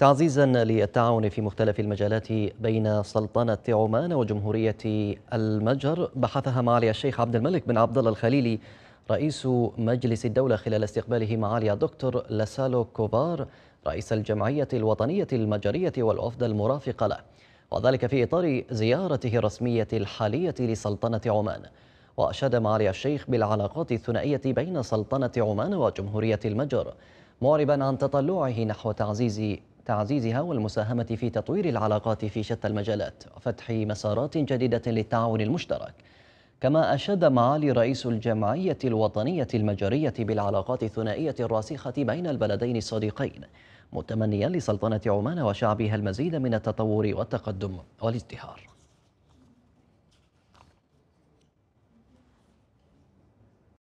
تعزيزا للتعاون في مختلف المجالات بين سلطنة عمان وجمهورية المجر بحثها معالي الشيخ عبد الملك بن عبد الله الخليلي رئيس مجلس الدولة خلال استقباله معالي الدكتور لاسالو كوبار رئيس الجمعية الوطنية المجرية والوفد المرافق له وذلك في إطار زيارته الرسمية الحالية لسلطنة عمان وأشاد معالي الشيخ بالعلاقات الثنائية بين سلطنة عمان وجمهورية المجر معربا عن تطلعه نحو تعزيز تعزيزها والمساهمة في تطوير العلاقات في شتى المجالات وفتح مسارات جديدة للتعاون المشترك كما أشاد معالي رئيس الجمعية الوطنية المجرية بالعلاقات الثنائية الراسخة بين البلدين الصديقين متمنيا لسلطنة عمان وشعبها المزيد من التطور والتقدم والازدهار